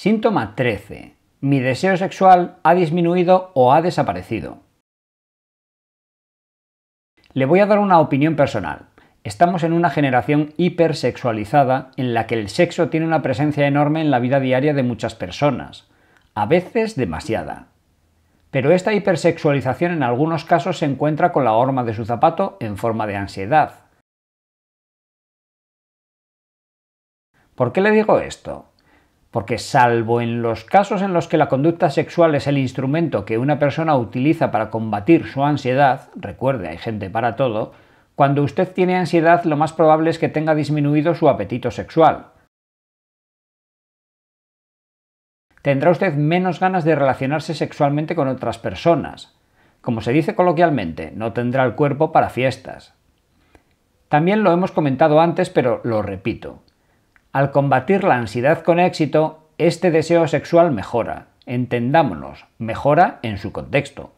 Síntoma 13. Mi deseo sexual ha disminuido o ha desaparecido. Le voy a dar una opinión personal. Estamos en una generación hipersexualizada en la que el sexo tiene una presencia enorme en la vida diaria de muchas personas, a veces demasiada. Pero esta hipersexualización en algunos casos se encuentra con la horma de su zapato en forma de ansiedad. ¿Por qué le digo esto? porque salvo en los casos en los que la conducta sexual es el instrumento que una persona utiliza para combatir su ansiedad, recuerde, hay gente para todo, cuando usted tiene ansiedad lo más probable es que tenga disminuido su apetito sexual. Tendrá usted menos ganas de relacionarse sexualmente con otras personas. Como se dice coloquialmente, no tendrá el cuerpo para fiestas. También lo hemos comentado antes, pero lo repito. Al combatir la ansiedad con éxito, este deseo sexual mejora. Entendámonos, mejora en su contexto.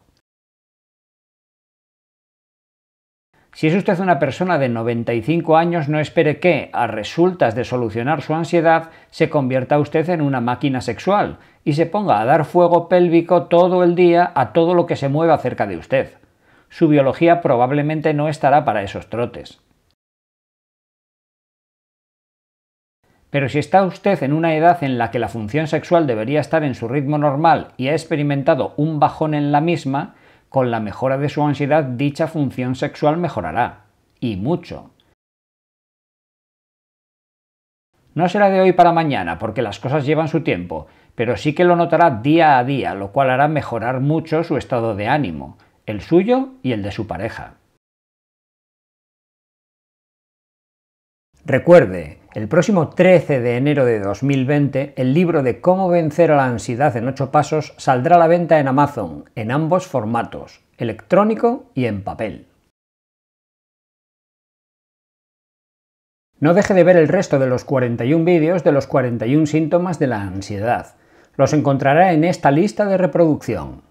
Si es usted una persona de 95 años, no espere que, a resultas de solucionar su ansiedad, se convierta usted en una máquina sexual y se ponga a dar fuego pélvico todo el día a todo lo que se mueva cerca de usted. Su biología probablemente no estará para esos trotes. Pero si está usted en una edad en la que la función sexual debería estar en su ritmo normal y ha experimentado un bajón en la misma, con la mejora de su ansiedad dicha función sexual mejorará. Y mucho. No será de hoy para mañana, porque las cosas llevan su tiempo, pero sí que lo notará día a día, lo cual hará mejorar mucho su estado de ánimo, el suyo y el de su pareja. Recuerde, el próximo 13 de enero de 2020, el libro de Cómo vencer a la ansiedad en 8 pasos saldrá a la venta en Amazon, en ambos formatos, electrónico y en papel. No deje de ver el resto de los 41 vídeos de los 41 síntomas de la ansiedad. Los encontrará en esta lista de reproducción.